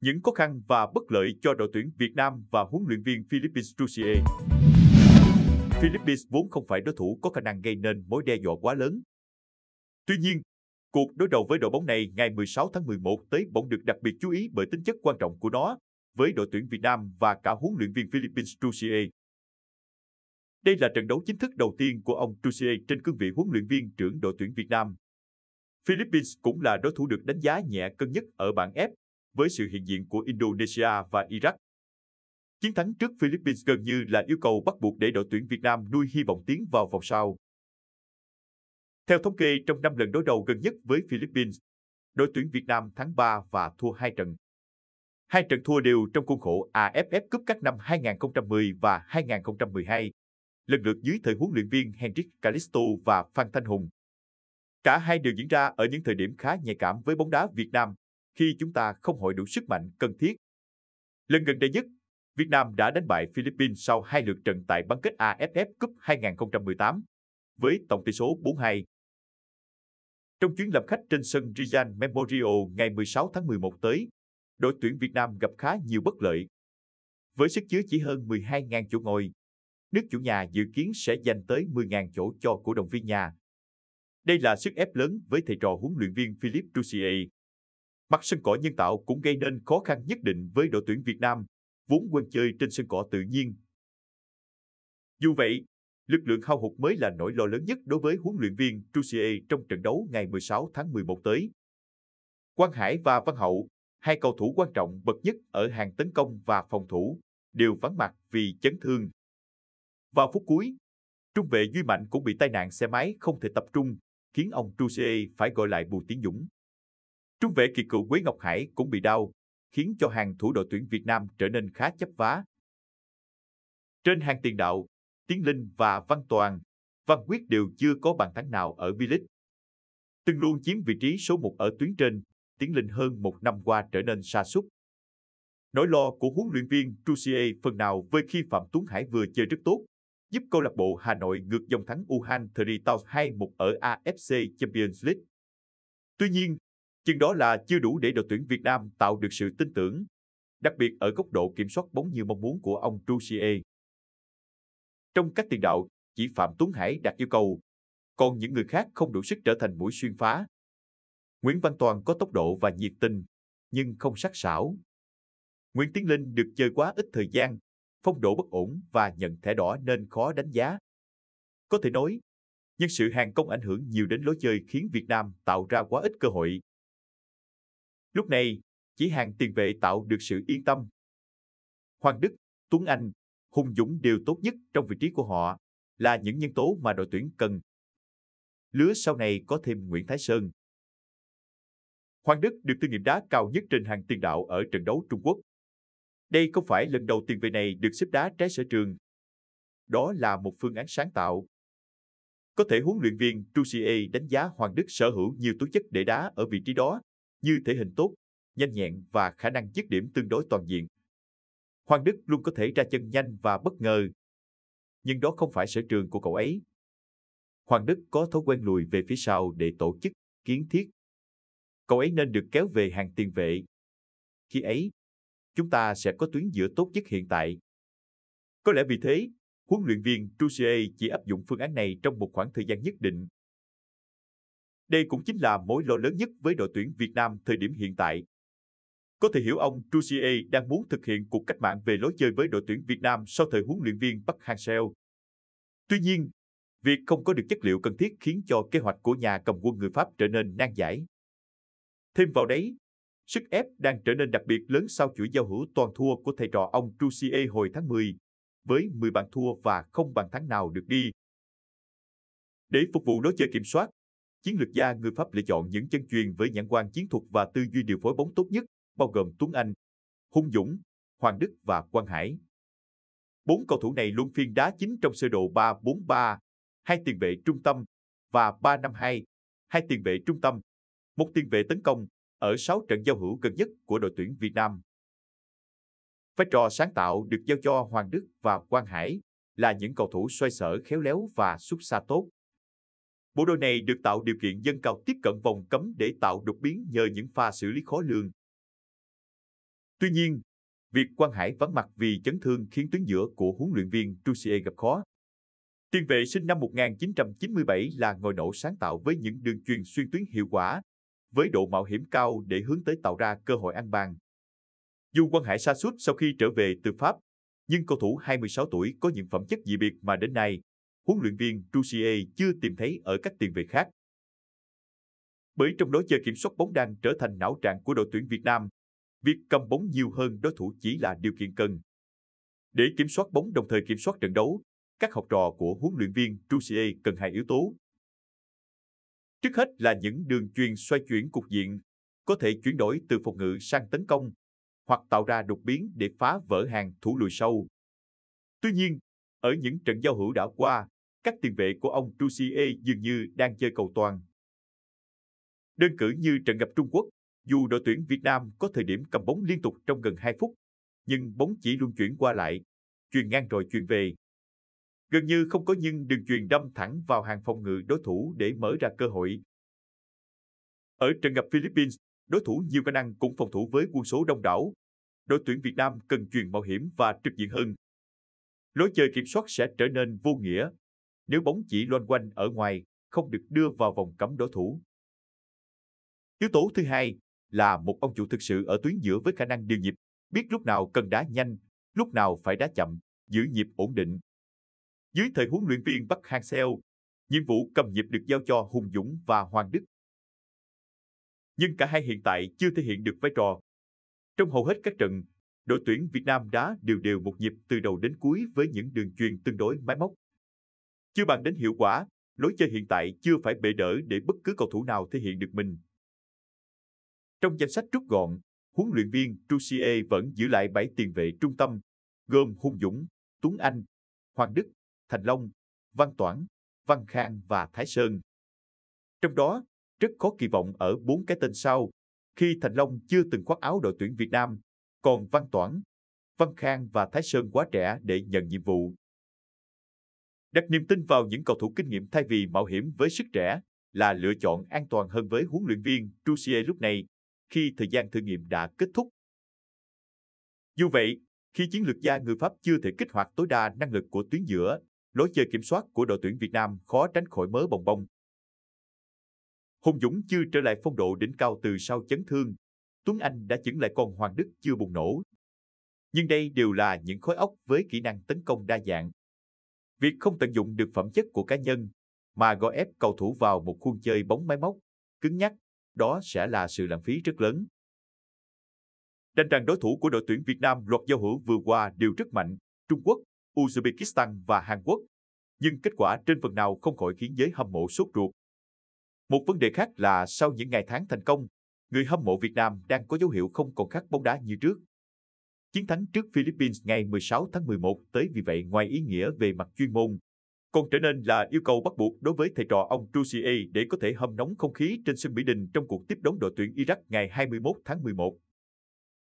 những khó khăn và bất lợi cho đội tuyển Việt Nam và huấn luyện viên Philippines Trussier. Philippines vốn không phải đối thủ có khả năng gây nên mối đe dọa quá lớn. Tuy nhiên, cuộc đối đầu với đội bóng này ngày 16 tháng 11 tới bỗng được đặc biệt chú ý bởi tính chất quan trọng của nó với đội tuyển Việt Nam và cả huấn luyện viên Philippines Trussier. Đây là trận đấu chính thức đầu tiên của ông Trussier trên cương vị huấn luyện viên trưởng đội tuyển Việt Nam. Philippines cũng là đối thủ được đánh giá nhẹ cân nhất ở bảng F với sự hiện diện của Indonesia và Iraq. Chiến thắng trước Philippines gần như là yêu cầu bắt buộc để đội tuyển Việt Nam nuôi hy vọng tiến vào vòng sau. Theo thống kê trong năm lần đối đầu gần nhất với Philippines, đội tuyển Việt Nam thắng 3 và thua 2 trận. Hai trận thua đều trong khuôn khổ AFF Cup các năm 2010 và 2012, lần lượt dưới thời huấn luyện viên Henrik Calisto và Phan Thanh Hùng. Cả hai đều diễn ra ở những thời điểm khá nhạy cảm với bóng đá Việt Nam, khi chúng ta không hội đủ sức mạnh cần thiết. Lần gần đây nhất, Việt Nam đã đánh bại Philippines sau hai lượt trận tại bán kết AFF Cup 2018 với tổng tỷ số 4-2. Trong chuyến làm khách trên sân Rizal Memorial ngày 16 tháng 11 tới, đội tuyển Việt Nam gặp khá nhiều bất lợi. Với sức chứa chỉ hơn 12.000 chỗ ngồi, nước chủ nhà dự kiến sẽ dành tới 10.000 chỗ cho cổ động viên nhà. Đây là sức ép lớn với thầy trò huấn luyện viên Philip Dussier, Mặt sân cỏ nhân tạo cũng gây nên khó khăn nhất định với đội tuyển Việt Nam, vốn quen chơi trên sân cỏ tự nhiên. Dù vậy, lực lượng hao hụt mới là nỗi lo lớn nhất đối với huấn luyện viên Trussier trong trận đấu ngày 16 tháng 11 tới. Quang Hải và Văn Hậu, hai cầu thủ quan trọng bậc nhất ở hàng tấn công và phòng thủ, đều vắng mặt vì chấn thương. Vào phút cuối, trung vệ Duy Mạnh cũng bị tai nạn xe máy không thể tập trung, khiến ông Trussier phải gọi lại Bùi Tiến Dũng. Trung vệ kỳ cựu Quế Ngọc Hải cũng bị đau, khiến cho hàng thủ đội tuyển Việt Nam trở nên khá chấp vá. Trên hàng tiền đạo, Tiến Linh và Văn Toàn, Văn Quyết đều chưa có bàn thắng nào ở V-League. Từng luôn chiếm vị trí số 1 ở tuyến trên, Tiến Linh hơn một năm qua trở nên xa sút. Nỗi lo của huấn luyện viên Trussier phần nào với khi Phạm Tuấn Hải vừa chơi rất tốt, giúp câu lạc bộ Hà Nội ngược dòng thắng Wuhan Three Towns 2-1 ở AFC Champions League. Tuy nhiên, nhưng đó là chưa đủ để đội tuyển Việt Nam tạo được sự tin tưởng, đặc biệt ở góc độ kiểm soát bóng như mong muốn của ông Trussier. Trong các tiền đạo, chỉ Phạm Tuấn Hải đạt yêu cầu, còn những người khác không đủ sức trở thành mũi xuyên phá. Nguyễn Văn Toàn có tốc độ và nhiệt tình, nhưng không sắc sảo. Nguyễn Tiến Linh được chơi quá ít thời gian, phong độ bất ổn và nhận thẻ đỏ nên khó đánh giá. Có thể nói, nhưng sự hàng công ảnh hưởng nhiều đến lối chơi khiến Việt Nam tạo ra quá ít cơ hội Lúc này, chỉ hàng tiền vệ tạo được sự yên tâm. Hoàng Đức, Tuấn Anh, Hùng Dũng đều tốt nhất trong vị trí của họ, là những nhân tố mà đội tuyển cần. Lứa sau này có thêm Nguyễn Thái Sơn. Hoàng Đức được tư nghiệm đá cao nhất trên hàng tiền đạo ở trận đấu Trung Quốc. Đây không phải lần đầu tiền vệ này được xếp đá trái sở trường. Đó là một phương án sáng tạo. Có thể huấn luyện viên Tuchie đánh giá Hoàng Đức sở hữu nhiều tố chất để đá ở vị trí đó như thể hình tốt, nhanh nhẹn và khả năng dứt điểm tương đối toàn diện. Hoàng Đức luôn có thể ra chân nhanh và bất ngờ, nhưng đó không phải sở trường của cậu ấy. Hoàng Đức có thói quen lùi về phía sau để tổ chức, kiến thiết. Cậu ấy nên được kéo về hàng tiền vệ. Khi ấy, chúng ta sẽ có tuyến giữa tốt nhất hiện tại. Có lẽ vì thế, huấn luyện viên Trussier chỉ áp dụng phương án này trong một khoảng thời gian nhất định đây cũng chính là mối lo lớn nhất với đội tuyển Việt Nam thời điểm hiện tại. Có thể hiểu ông Trussier đang muốn thực hiện cuộc cách mạng về lối chơi với đội tuyển Việt Nam sau thời huấn luyện viên Park Hang-seo. Tuy nhiên, việc không có được chất liệu cần thiết khiến cho kế hoạch của nhà cầm quân người Pháp trở nên nan giải. Thêm vào đấy, sức ép đang trở nên đặc biệt lớn sau chuỗi giao hữu toàn thua của thầy trò ông Trussier hồi tháng 10, với 10 bàn thua và không bàn thắng nào được đi. Để phục vụ lối chơi kiểm soát, chiến lược gia người Pháp lựa chọn những chân truyền với nhãn quan chiến thuật và tư duy điều phối bóng tốt nhất, bao gồm Tuấn Anh, Hung Dũng, Hoàng Đức và Quang Hải. Bốn cầu thủ này luôn phiên đá chính trong sơ đồ 3-4-3, hai tiền vệ trung tâm và 3-5-2, hai tiền vệ trung tâm, một tiền vệ tấn công ở 6 trận giao hữu gần nhất của đội tuyển Việt Nam. Vai trò sáng tạo được giao cho Hoàng Đức và Quang Hải là những cầu thủ xoay sở khéo léo và xuất xa tốt. Bộ đôi này được tạo điều kiện dâng cao tiếp cận vòng cấm để tạo đột biến nhờ những pha xử lý khó lường. Tuy nhiên, việc Quang Hải vắng mặt vì chấn thương khiến tuyến giữa của huấn luyện viên Trussier gặp khó. Tiền vệ sinh năm 1997 là ngôi nổ sáng tạo với những đường truyền xuyên tuyến hiệu quả, với độ mạo hiểm cao để hướng tới tạo ra cơ hội ăn bàn. Dù Quang Hải sa sút sau khi trở về từ Pháp, nhưng cầu thủ 26 tuổi có những phẩm chất dị biệt mà đến nay huấn luyện viên Troussier chưa tìm thấy ở các tiền vệ khác. Bởi trong đó chơi kiểm soát bóng đang trở thành não trạng của đội tuyển Việt Nam, việc cầm bóng nhiều hơn đối thủ chỉ là điều kiện cần. Để kiểm soát bóng đồng thời kiểm soát trận đấu, các học trò của huấn luyện viên Troussier cần hai yếu tố. Trước hết là những đường truyền xoay chuyển cục diện, có thể chuyển đổi từ phòng ngự sang tấn công, hoặc tạo ra đột biến để phá vỡ hàng thủ lùi sâu. Tuy nhiên, ở những trận giao hữu đã qua, các tiền vệ của ông Trussier dường như đang chơi cầu toàn. Đơn cử như trận gặp Trung Quốc, dù đội tuyển Việt Nam có thời điểm cầm bóng liên tục trong gần 2 phút, nhưng bóng chỉ luôn chuyển qua lại, chuyền ngang rồi chuyền về. Gần như không có những đường chuyền đâm thẳng vào hàng phòng ngự đối thủ để mở ra cơ hội. Ở trận gặp Philippines, đối thủ nhiều khả năng cũng phòng thủ với quân số đông đảo. Đội tuyển Việt Nam cần chuyền mạo hiểm và trực diện hơn. Lối chơi kiểm soát sẽ trở nên vô nghĩa nếu bóng chỉ loanh quanh ở ngoài, không được đưa vào vòng cấm đối thủ. Yếu tố thứ hai là một ông chủ thực sự ở tuyến giữa với khả năng điều nhịp, biết lúc nào cần đá nhanh, lúc nào phải đá chậm, giữ nhịp ổn định. Dưới thời huấn luyện viên Park Hang-seo, nhiệm vụ cầm nhịp được giao cho Hùng Dũng và Hoàng Đức. Nhưng cả hai hiện tại chưa thể hiện được vai trò. Trong hầu hết các trận, đội tuyển Việt Nam đá đều đều một nhịp từ đầu đến cuối với những đường truyền tương đối máy móc. Chưa bàn đến hiệu quả, lối chơi hiện tại chưa phải bệ đỡ để bất cứ cầu thủ nào thể hiện được mình. Trong danh sách rút gọn, huấn luyện viên Trussier vẫn giữ lại 7 tiền vệ trung tâm, gồm Hung Dũng, Tuấn Anh, Hoàng Đức, Thành Long, Văn Toản, Văn Khang và Thái Sơn. Trong đó, rất khó kỳ vọng ở bốn cái tên sau, khi Thành Long chưa từng khoác áo đội tuyển Việt Nam, còn Văn Toản, Văn Khang và Thái Sơn quá trẻ để nhận nhiệm vụ. Đặt niềm tin vào những cầu thủ kinh nghiệm thay vì mạo hiểm với sức trẻ là lựa chọn an toàn hơn với huấn luyện viên Trussier lúc này, khi thời gian thử nghiệm đã kết thúc. Dù vậy, khi chiến lược gia người Pháp chưa thể kích hoạt tối đa năng lực của tuyến giữa, lối chơi kiểm soát của đội tuyển Việt Nam khó tránh khỏi mớ bồng bông. Hùng Dũng chưa trở lại phong độ đỉnh cao từ sau chấn thương, Tuấn Anh đã chững lại còn Hoàng Đức chưa bùng nổ. Nhưng đây đều là những khối óc với kỹ năng tấn công đa dạng, Việc không tận dụng được phẩm chất của cá nhân mà gò ép cầu thủ vào một khuôn chơi bóng máy móc, cứng nhắc, đó sẽ là sự lãng phí rất lớn. Tranh rằng đối thủ của đội tuyển Việt Nam loạt giao hữu vừa qua đều rất mạnh, Trung Quốc, Uzbekistan và Hàn Quốc. Nhưng kết quả trên phần nào không khỏi khiến giới hâm mộ sốt ruột. Một vấn đề khác là sau những ngày tháng thành công, người hâm mộ Việt Nam đang có dấu hiệu không còn khát bóng đá như trước chiến thắng trước Philippines ngày 16 tháng 11 tới vì vậy ngoài ý nghĩa về mặt chuyên môn, còn trở nên là yêu cầu bắt buộc đối với thầy trò ông Trussier để có thể hâm nóng không khí trên sân Mỹ Đình trong cuộc tiếp đón đội tuyển Iraq ngày 21 tháng 11.